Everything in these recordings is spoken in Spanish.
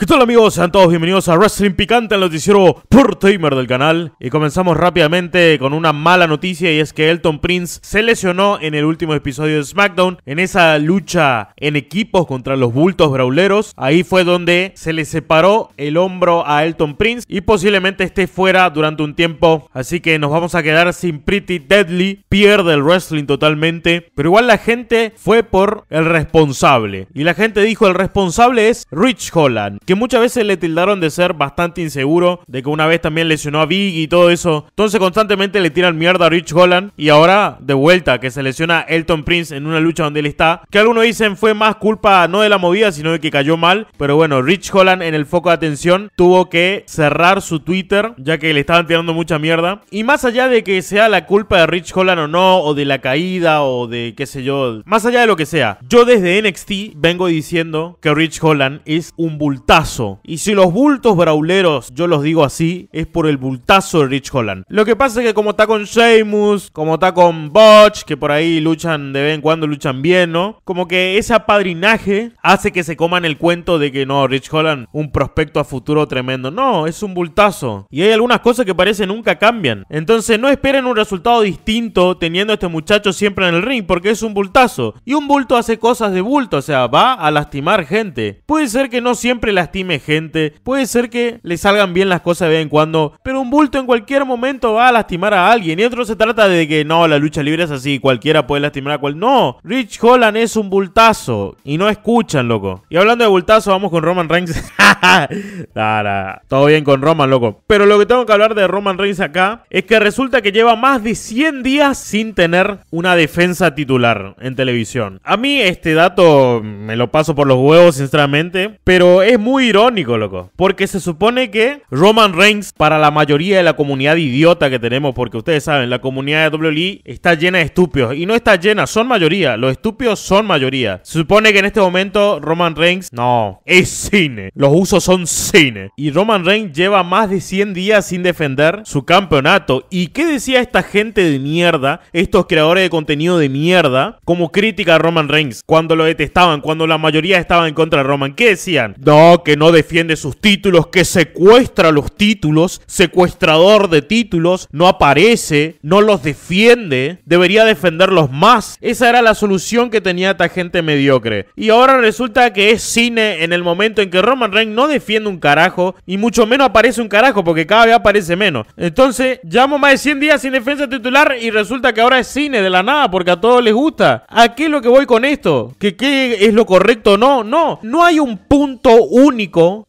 ¿Qué tal amigos? Sean todos bienvenidos a Wrestling Picante, el noticiero por Timer del canal. Y comenzamos rápidamente con una mala noticia y es que Elton Prince se lesionó en el último episodio de SmackDown en esa lucha en equipos contra los bultos brauleros. Ahí fue donde se le separó el hombro a Elton Prince y posiblemente esté fuera durante un tiempo. Así que nos vamos a quedar sin Pretty Deadly. Pierde el wrestling totalmente. Pero igual la gente fue por el responsable. Y la gente dijo el responsable es Rich Holland que muchas veces le tildaron de ser bastante inseguro, de que una vez también lesionó a Big y todo eso. Entonces constantemente le tiran mierda a Rich Holland y ahora de vuelta que se lesiona Elton Prince en una lucha donde él está, que algunos dicen fue más culpa no de la movida, sino de que cayó mal, pero bueno, Rich Holland en el foco de atención tuvo que cerrar su Twitter ya que le estaban tirando mucha mierda. Y más allá de que sea la culpa de Rich Holland o no, o de la caída o de qué sé yo, más allá de lo que sea, yo desde NXT vengo diciendo que Rich Holland es un bultado y si los bultos brauleros, yo los digo así, es por el bultazo de Rich Holland. Lo que pasa es que como está con Sheamus, como está con Butch, que por ahí luchan de vez en cuando, luchan bien, ¿no? Como que ese apadrinaje hace que se coman el cuento de que no, Rich Holland, un prospecto a futuro tremendo. No, es un bultazo. Y hay algunas cosas que parece nunca cambian. Entonces no esperen un resultado distinto teniendo a este muchacho siempre en el ring, porque es un bultazo. Y un bulto hace cosas de bulto, o sea, va a lastimar gente. Puede ser que no siempre las lastime gente, puede ser que le salgan bien las cosas de vez en cuando, pero un bulto en cualquier momento va a lastimar a alguien. Y otro se trata de que no, la lucha libre es así, cualquiera puede lastimar a cual. No, Rich Holland es un bultazo y no escuchan, loco. Y hablando de bultazo, vamos con Roman Reigns. todo bien con Roman, loco. Pero lo que tengo que hablar de Roman Reigns acá es que resulta que lleva más de 100 días sin tener una defensa titular en televisión. A mí este dato me lo paso por los huevos, sinceramente, pero es muy irónico, loco. Porque se supone que Roman Reigns, para la mayoría de la comunidad idiota que tenemos, porque ustedes saben, la comunidad de WWE está llena de estúpidos. Y no está llena, son mayoría. Los estúpidos son mayoría. Se supone que en este momento Roman Reigns, no, es cine. Los usos son cine. Y Roman Reigns lleva más de 100 días sin defender su campeonato. ¿Y qué decía esta gente de mierda, estos creadores de contenido de mierda, como crítica a Roman Reigns? Cuando lo detestaban, cuando la mayoría estaba en contra de Roman. ¿Qué decían? No, que no defiende sus títulos, que secuestra los títulos, secuestrador de títulos, no aparece, no los defiende, debería defenderlos más. Esa era la solución que tenía esta gente mediocre. Y ahora resulta que es cine en el momento en que Roman Reigns no defiende un carajo y mucho menos aparece un carajo porque cada vez aparece menos. Entonces, llamo más de 100 días sin defensa titular y resulta que ahora es cine de la nada porque a todos les gusta. ¿A qué es lo que voy con esto? ¿Que qué es lo correcto? No, no. No hay un punto único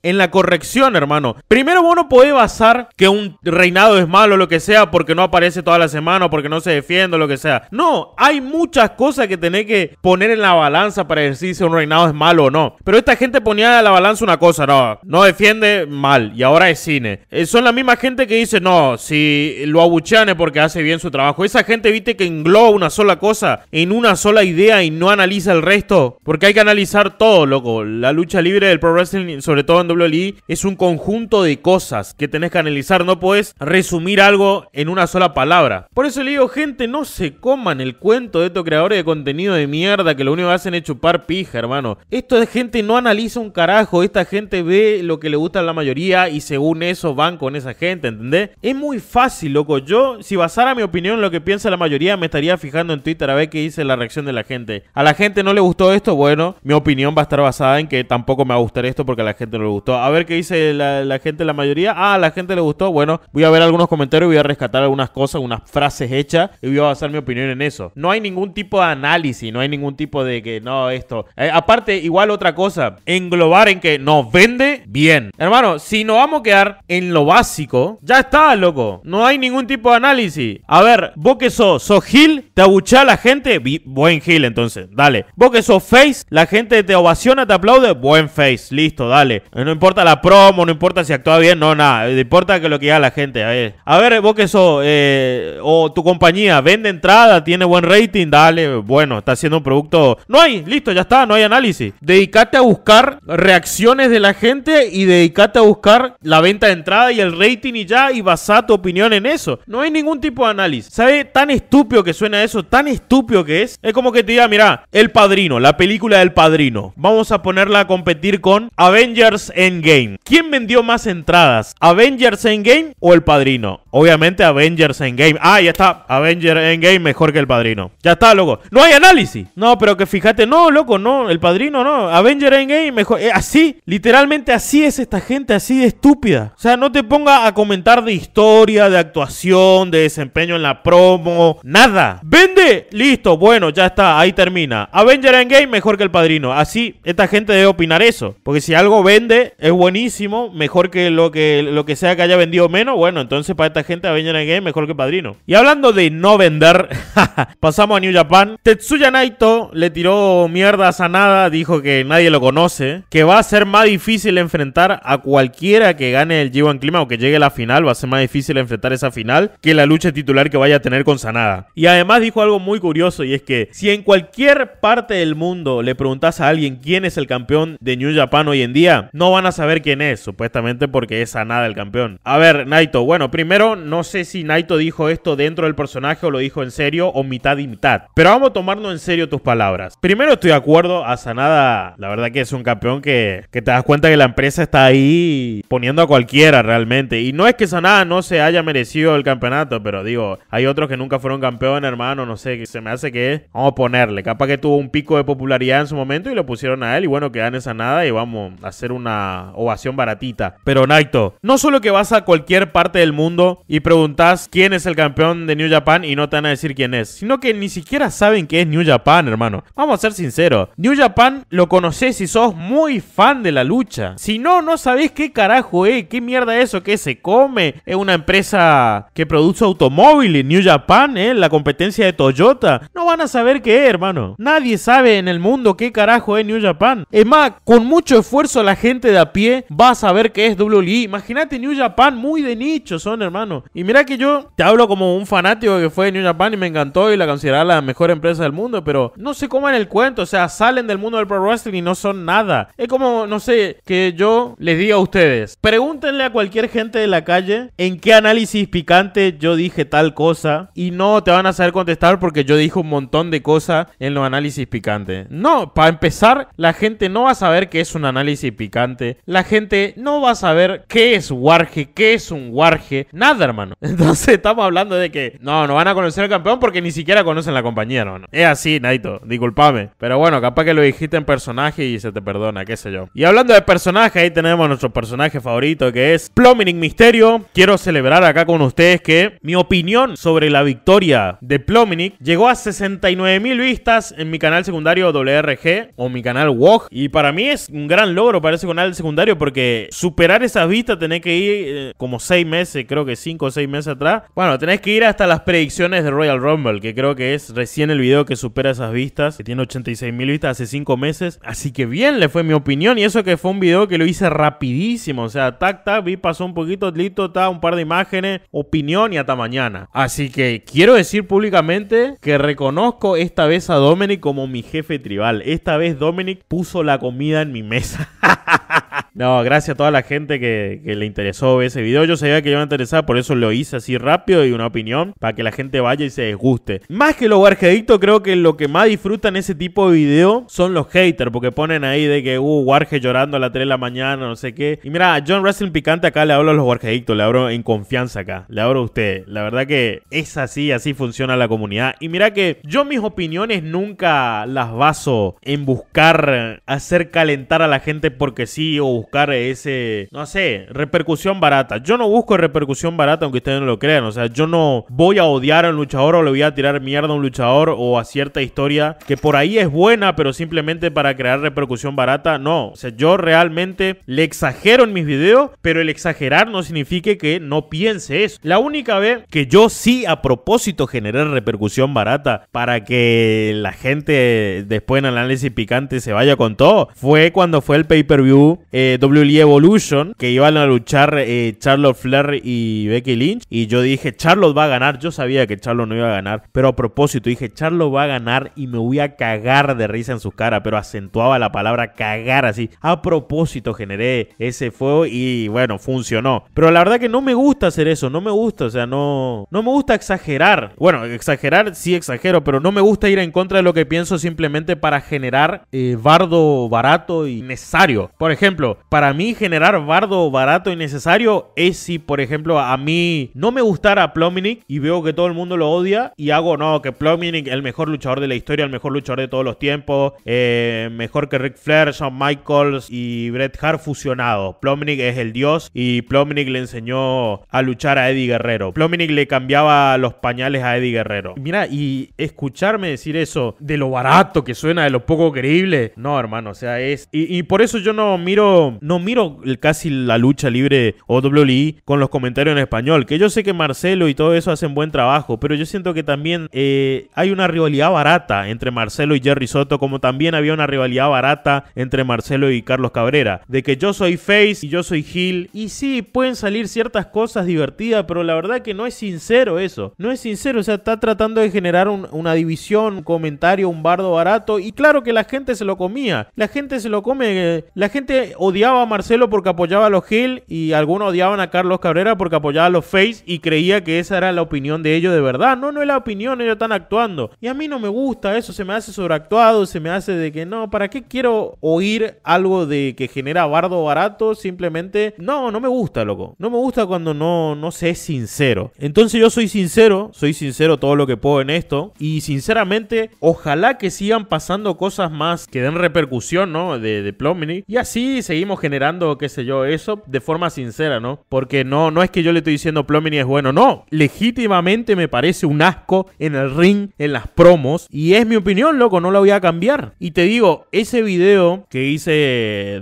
en la corrección, hermano. Primero, vos no podés basar que un reinado es malo, O lo que sea, porque no aparece toda la semana o porque no se defiende, o lo que sea. No, hay muchas cosas que tenés que poner en la balanza para decir si un reinado es malo o no. Pero esta gente ponía en la balanza una cosa, no, no defiende mal y ahora es cine. Eh, son la misma gente que dice, no, si lo abuchean es porque hace bien su trabajo. Esa gente, viste, que engloba una sola cosa en una sola idea y no analiza el resto. Porque hay que analizar todo, loco. La lucha libre del pro wrestling sobre todo en WWE, es un conjunto de cosas que tenés que analizar. No podés resumir algo en una sola palabra. Por eso le digo, gente, no se coman el cuento de estos creadores de contenido de mierda que lo único que hacen es chupar pija, hermano. Esto de gente no analiza un carajo. Esta gente ve lo que le gusta a la mayoría y según eso van con esa gente, ¿entendés? Es muy fácil, loco. Yo, si basara mi opinión en lo que piensa la mayoría, me estaría fijando en Twitter a ver qué dice la reacción de la gente. A la gente no le gustó esto, bueno, mi opinión va a estar basada en que tampoco me va a gustar esto porque que a la gente no le gustó. A ver qué dice la, gente, la mayoría. Ah, a la gente le gustó. Bueno, voy a ver algunos comentarios, voy a rescatar algunas cosas, unas frases hechas y voy a basar mi opinión en eso. No hay ningún tipo de análisis, no hay ningún tipo de que no, esto. Eh, aparte, igual otra cosa, englobar en que nos vende bien. Hermano, si nos vamos a quedar en lo básico, ya está, loco. No hay ningún tipo de análisis. A ver, vos que sos, sos Gil, te abuchea la gente, buen Gil entonces, dale. Vos que sos Face, la gente te ovaciona, te aplaude, buen Face, listo dale. Eh, no importa la promo, no importa si actúa bien, no, nada. Eh, importa que lo que diga la gente. A ver, a ver vos que sos, eh, o tu compañía, vende entrada, tiene buen rating, dale. Bueno, está haciendo un producto. No hay, listo, ya está, no hay análisis. Dedicate a buscar reacciones de la gente y dedicate a buscar la venta de entrada y el rating y ya, y basa tu opinión en eso. No hay ningún tipo de análisis. ¿Sabes? tan estúpido que suena eso? Tan estúpido que es. Es como que te diga, mira, El Padrino, la película del Padrino. Vamos a ponerla a competir con, a ver, Avengers Endgame. ¿Quién vendió más entradas? ¿Avengers Endgame o El Padrino? Obviamente Avengers Endgame. Ah, ya está. Avengers Endgame mejor que El Padrino. Ya está, loco. No hay análisis. No, pero que fíjate. No, loco, no. El Padrino no. Avengers Endgame mejor. Eh, así. Literalmente así es esta gente. Así de estúpida. O sea, no te ponga a comentar de historia, de actuación, de desempeño en la promo. Nada. Vende. Listo. Bueno, ya está. Ahí termina. Avengers Endgame mejor que El Padrino. Así esta gente debe opinar eso. Porque si algo vende es buenísimo. Mejor que lo que, lo que sea que haya vendido menos. Bueno, entonces para esta la gente a a Game mejor que Padrino. Y hablando de no vender, pasamos a New Japan. Tetsuya Naito le tiró mierda a Sanada, dijo que nadie lo conoce, que va a ser más difícil enfrentar a cualquiera que gane el G1 Clima o que llegue a la final, va a ser más difícil enfrentar esa final que la lucha titular que vaya a tener con Sanada. Y además dijo algo muy curioso y es que si en cualquier parte del mundo le preguntas a alguien quién es el campeón de New Japan hoy en día, no van a saber quién es, supuestamente porque es Sanada el campeón. A ver, Naito, bueno, primero no sé si Naito dijo esto dentro del personaje o lo dijo en serio o mitad y mitad. Pero vamos a tomarnos en serio tus palabras. Primero estoy de acuerdo, A Sanada la verdad que es un campeón que, que te das cuenta que la empresa está ahí poniendo a cualquiera realmente. Y no es que Sanada no se haya merecido el campeonato, pero digo, hay otros que nunca fueron campeón, hermano, no sé, se me hace que vamos a ponerle. Capaz que tuvo un pico de popularidad en su momento y lo pusieron a él y bueno, quedan en Sanada y vamos a hacer una ovación baratita. Pero Naito, no solo que vas a cualquier parte del mundo y preguntas quién es el campeón de New Japan y no te van a decir quién es, sino que ni siquiera saben qué es New Japan, hermano. Vamos a ser sinceros, New Japan lo conocés y sos muy fan de la lucha. Si no, no sabés qué carajo es, qué mierda es eso, qué se come. Es una empresa que produce automóviles, New Japan, eh, la competencia de Toyota. No van a saber qué es, hermano. Nadie sabe en el mundo qué carajo es New Japan. Es más, con mucho esfuerzo la gente de a pie va a saber qué es WWE. Imagínate New Japan, muy de nicho son, hermano. Y mira que yo te hablo como un fanático que fue de New Japan y me encantó y la consideraba la mejor empresa del mundo, pero no sé cómo en el cuento, o sea, salen del mundo del pro wrestling y no son nada. Es como, no sé, que yo les diga a ustedes, pregúntenle a cualquier gente de la calle en qué análisis picante yo dije tal cosa y no te van a saber contestar porque yo dije un montón de cosas en los análisis picantes. No, para empezar, la gente no va a saber qué es un análisis picante, la gente no va a saber qué es warge, qué es un warge, nada hermano. Entonces estamos hablando de que no, no van a conocer al campeón porque ni siquiera conocen la compañía, hermano. Es así, Naito, disculpame. Pero bueno, capaz que lo dijiste en personaje y se te perdona, qué sé yo. Y hablando de personaje, ahí tenemos nuestro personaje favorito que es Plominic Misterio. Quiero celebrar acá con ustedes que mi opinión sobre la victoria de Plominic llegó a 69.000 vistas en mi canal secundario WRG o mi canal WOG. Y para mí es un gran logro para ese canal secundario porque superar esas vistas tenés que ir eh, como 6 meses, creo que sí 5 o 6 meses atrás. Bueno, tenés que ir hasta las predicciones de Royal Rumble, que creo que es recién el video que supera esas vistas, que tiene 86 mil vistas hace 5 meses. Así que bien, le fue mi opinión. Y eso que fue un video que lo hice rapidísimo. O sea, tac, tac, vi, pasó un poquito, listo, está un par de imágenes, opinión y hasta mañana. Así que quiero decir públicamente que reconozco esta vez a Dominic como mi jefe tribal. Esta vez Dominic puso la comida en mi mesa. no, gracias a toda la gente que, le interesó ese video. Yo sabía que yo iba a interesar, por eso lo hice así rápido y una opinión para que la gente vaya y se desguste. Más que los warheaditos, creo que lo que más disfrutan ese tipo de video son los haters, porque ponen ahí de que, hubo uh, Warge llorando a las 3 de la mañana, no sé qué. Y mira, John Wrestling Picante acá le hablo a los warheaditos, le abro en confianza acá, le abro a usted. La verdad que es así, así funciona la comunidad. Y mira que yo mis opiniones nunca las baso en buscar hacer calentar a la gente porque sí buscar ese, no sé, repercusión barata. Yo no busco repercusión barata, aunque ustedes no lo crean. O sea, yo no voy a odiar a un luchador o le voy a tirar mierda a un luchador o a cierta historia que por ahí es buena, pero simplemente para crear repercusión barata. No, o sea, yo realmente le exagero en mis videos, pero el exagerar no significa que no piense eso. La única vez que yo sí a propósito generé repercusión barata para que la gente después en análisis picante se vaya con todo fue cuando fue el pay-per-view eh, Evolution, que iban a luchar eh, Charlotte Flair y Becky Lynch. Y yo dije, Charlotte va a ganar. Yo sabía que Charlotte no iba a ganar, pero a propósito dije, Charlotte va a ganar y me voy a cagar de risa en su cara, pero acentuaba la palabra cagar así. A propósito generé ese fuego y bueno, funcionó. Pero la verdad que no me gusta hacer eso, no me gusta, o sea, no, no me gusta exagerar. Bueno, exagerar sí exagero, pero no me gusta ir en contra de lo que pienso simplemente para generar eh, bardo barato y necesario. Por ejemplo, para mí generar bardo barato y necesario es si, por ejemplo, a mí no me gustara Plominik y veo que todo el mundo lo odia y hago, no, que Plominic, el mejor luchador de la historia, el mejor luchador de todos los tiempos, eh, mejor que Rick Flair, Shawn Michaels y Bret Hart fusionados. Plominik es el dios y Plominik le enseñó a luchar a Eddie Guerrero. Plominik le cambiaba los pañales a Eddie Guerrero. Mira, y escucharme decir eso de lo barato que suena, de lo poco creíble, no, hermano, o sea, es... y por eso yo no miro no miro casi la lucha libre o WWE con los comentarios en español. Que yo sé que Marcelo y todo eso hacen buen trabajo, pero yo siento que también eh, hay una rivalidad barata entre Marcelo y Jerry Soto, como también había una rivalidad barata entre Marcelo y Carlos Cabrera. De que yo soy Face y yo soy Gil, Y sí, pueden salir ciertas cosas divertidas, pero la verdad que no es sincero eso. No es sincero, o sea, está tratando de generar una división, un comentario, un bardo barato. Y claro que la gente se lo comía. La gente se lo come. La gente odiaba a Marcelo porque apoyaba a los Gil y algunos odiaban a Carlos Cabrera porque apoyaba a los Face y creía que esa era la opinión de ellos de verdad. No, no es la opinión, ellos están actuando. Y a mí no me gusta eso, se me hace sobreactuado, se me hace de que no, ¿para qué quiero oír algo de que genera bardo barato? Simplemente, no, no me gusta, loco. No me gusta cuando no, no sé sincero. Entonces yo soy sincero, soy sincero todo lo que puedo en esto y sinceramente, ojalá que sigan pasando cosas más que den repercusión, ¿no? De, de Plomini. Y así seguimos generando, qué sé yo, eso de forma sincera, ¿no? Porque no, no es que yo le estoy diciendo Plomini es bueno, no. Legítimamente me parece un asco en el ring, en las promos. Y es mi opinión, loco, no la voy a cambiar. Y te digo, ese video que hice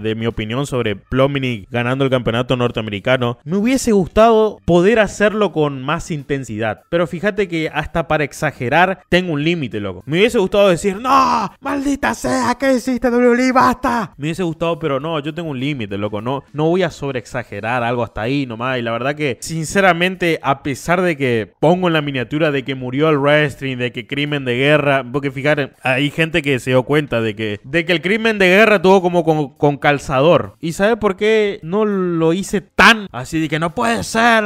de mi opinión sobre Plomini ganando el campeonato norteamericano, me hubiese gustado poder hacerlo con más intensidad. Pero fíjate que hasta para exagerar tengo un límite, loco. Me hubiese gustado decir, no, maldita sea, ¿qué hiciste, WWE? Basta. Me hubiese gustado, pero no, yo tengo un límite, loco. No, no voy a sobreexagerar algo hasta ahí nomás. Y la verdad que, sinceramente, a pesar de que pongo en la miniatura de que murió el wrestling, de que crimen de guerra, porque fijar, hay gente que se dio cuenta de que, de que el crimen de guerra tuvo como con, calzador. ¿Y sabe por qué no lo hice tan así de que no puede ser,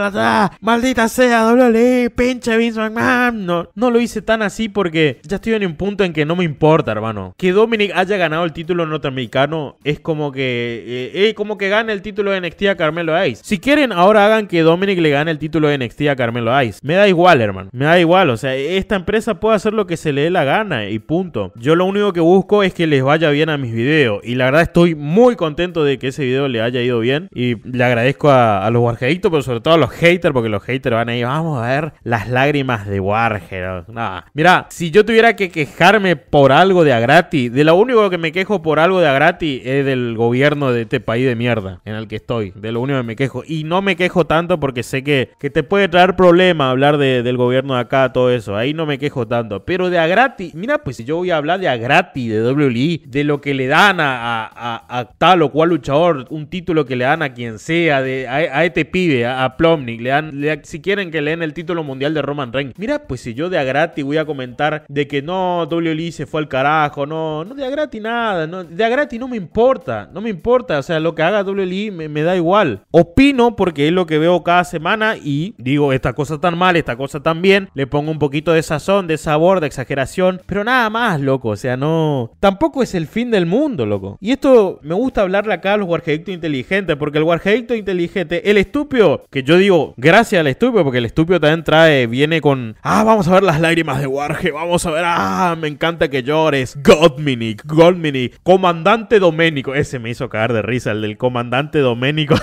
maldita sea, doble pinche Vince McMahon? No, no lo hice tan así porque ya estoy en un punto en que no me importa, hermano. Que Dominic haya ganado el título norteamericano es como que eh, como que gane el título de NXT a Carmelo Ice. Si quieren, ahora hagan que Dominic le gane el título de NXT a Carmelo Ice. Me da igual, hermano. Me da igual. O sea, esta empresa puede hacer lo que se le dé la gana y punto. Yo lo único que busco es que les vaya bien a mis videos. Y la verdad estoy muy contento de que ese video le haya ido bien. Y le agradezco a, los warheaditos pero sobre todo a los haters, porque los haters van ahí. Vamos a ver las lágrimas de Warger. Nada. Mira, si yo tuviera que quejarme por algo de Agrati, de lo único que me quejo por algo de Agrati es del gobierno de este país de mierda en el que estoy. De lo único que me quejo. Y no me quejo tanto porque sé que, que te puede traer problema hablar del gobierno de acá, todo eso. Ahí no me quejo tanto. Pero de a gratis, mira, pues si yo voy a hablar de a gratis, de WWE de lo que le dan a, tal o cual luchador, un título que le dan a quien sea, de, a, este pibe, a, Plomnik, le dan, si quieren que le el título mundial de Roman Reigns. Mira, pues si yo de a gratis voy a comentar de que no, WWE se fue al carajo, no, no de a gratis nada, de a gratis no me importa, no me importa o sea, lo que haga WLI me, da igual. Opino porque es lo que veo cada semana y digo, esta cosa tan mal, esta cosa tan bien, le pongo un poquito de sazón, de sabor, de exageración, pero nada más, loco, o sea, no... Tampoco es el fin del mundo, loco. Y esto me gusta hablarle acá a los warheadictos inteligentes, porque el warheadicto inteligente, el estúpido, que yo digo, gracias al estúpido, porque el estúpido también trae, viene con, ah, vamos a ver las lágrimas de Warge, vamos a ver, ah, me encanta que llores, Godminic, Godminic, comandante Doménico, ese me hizo caer de risa, el del comandante Doménico.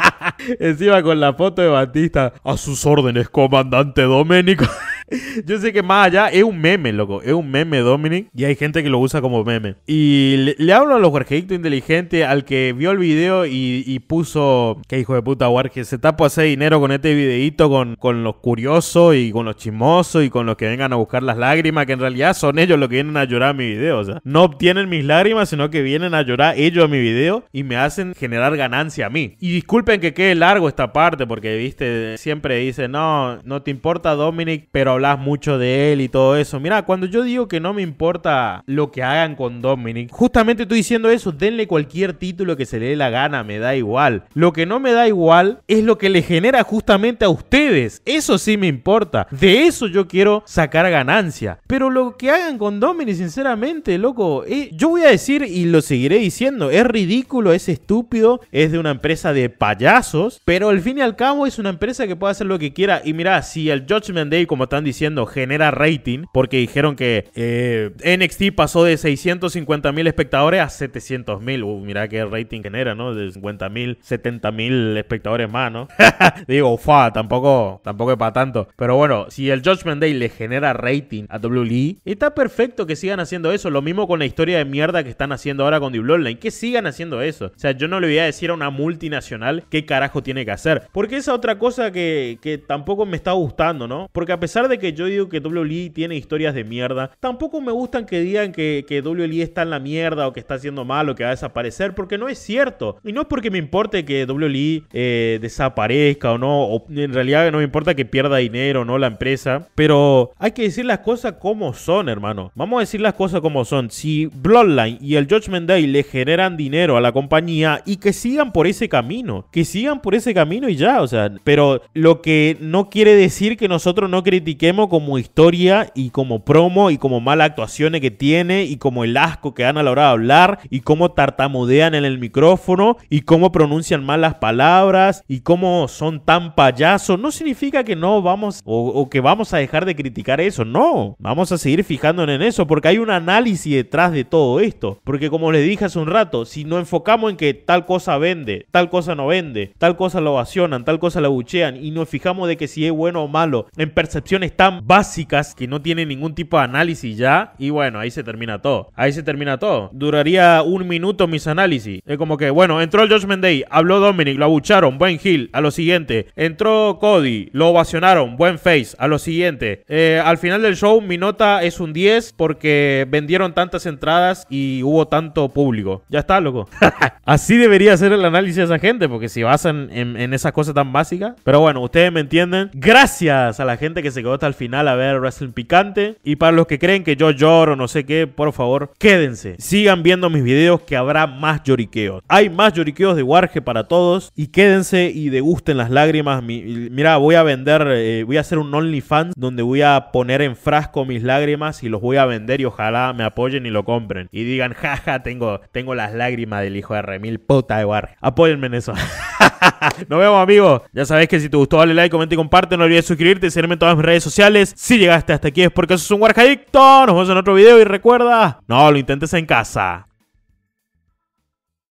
Encima con la foto de Batista. A sus órdenes, comandante Doménico. Yo sé que más allá es un meme, loco. Es un meme, Dominic. Y hay gente que lo usa como meme. Y le, hablo a los Jorgeito inteligentes al que vio el video y, puso. Que hijo de puta, War, que se a hacer dinero con este videito con, los curiosos y con los chismosos y con los que vengan a buscar las lágrimas, que en realidad son ellos los que vienen a llorar a mi video. O sea, no obtienen mis lágrimas, sino que vienen a llorar ellos a mi video y me hacen generar ganancia a mí. Y disculpen que quede largo esta parte, porque viste, siempre dice, no, no te importa, Dominic, pero hablas mucho de él y todo eso. Mira, cuando yo digo que no me importa lo que hagan con Dominic, justamente estoy diciendo eso, denle cualquier título que se le dé la gana, me da igual. Lo que no me da igual es lo que le genera justamente a ustedes. Eso sí me importa. De eso yo quiero sacar ganancia. Pero lo que hagan con Dominic, sinceramente, loco, eh, yo voy a decir y lo seguiré diciendo, es ridículo, es estúpido, es de una empresa de payasos, pero al fin y al cabo es una empresa que puede hacer lo que quiera. Y mira, si el Judgment Day, como están diciendo genera rating, porque dijeron que eh, NXT pasó de 650 mil espectadores a 700 mil. Uh, mirá qué rating genera, ¿no? De 50 mil, 70 mil espectadores más, ¿no? Digo, ufa, tampoco, tampoco es para tanto. Pero bueno, si el Judgment Day le genera rating a WWE, está perfecto que sigan haciendo eso. Lo mismo con la historia de mierda que están haciendo ahora con The Bloodline. Que sigan haciendo eso. O sea, yo no le voy a decir a una multinacional qué carajo tiene que hacer. Porque esa otra cosa que, que tampoco me está gustando, ¿no? Porque a pesar de que yo digo que WLE tiene historias de mierda, tampoco me gustan que digan que, que WLE está en la mierda o que está haciendo mal o que va a desaparecer, porque no es cierto. Y no es porque me importe que WLE eh, desaparezca o no, o en realidad no me importa que pierda dinero o no la empresa, pero hay que decir las cosas como son, hermano. Vamos a decir las cosas como son. Si Bloodline y el Judgment Day le generan dinero a la compañía y que sigan por ese camino, que sigan por ese camino y ya, o sea, pero lo que no quiere decir que nosotros no critiquemos como historia y como promo y como malas actuaciones que tiene y como el asco que dan a la hora de hablar y cómo tartamudean en el micrófono y cómo pronuncian malas palabras y cómo son tan payasos, no significa que no vamos o, que vamos a dejar de criticar eso, no, vamos a seguir fijándonos en eso porque hay un análisis detrás de todo esto, porque como les dije hace un rato, si no enfocamos en que tal cosa vende, tal cosa no vende, tal cosa lo ovacionan, tal cosa la buchean y nos fijamos de que si es bueno o malo en percepciones tan básicas que no tienen ningún tipo de análisis ya. Y bueno, ahí se termina todo. Ahí se termina todo. Duraría un minuto mis análisis. Es como que, bueno, entró el Judgment Day, habló Dominic, lo abucharon, buen Hill a lo siguiente. Entró Cody, lo ovacionaron, buen face, a lo siguiente. Eh, al final del show mi nota es un 10 porque vendieron tantas entradas y hubo tanto público. Ya está, loco. Así debería ser el análisis de esa gente porque si basan en, esas cosas tan básicas. Pero bueno, ustedes me entienden. Gracias a la gente que se quedó al final a ver Wrestling Picante. Y para los que creen que yo lloro, no sé qué, por favor, quédense. Sigan viendo mis videos que habrá más lloriqueos. Hay más lloriqueos de Warge para todos. Y quédense y degusten las lágrimas. mira, voy a vender, eh, voy a hacer un OnlyFans donde voy a poner en frasco mis lágrimas y los voy a vender y ojalá me apoyen y lo compren. Y digan, jaja, tengo, tengo las lágrimas del hijo de Remil, puta de Warge. Apóyenme en eso. Nos vemos amigos. Ya sabes que si te gustó dale like, comenta y comparte. No olvides suscribirte y en todas mis redes sociales si llegaste hasta aquí es porque sos un Warjadicto. Nos vemos en otro video y recuerda, no lo intentes en casa.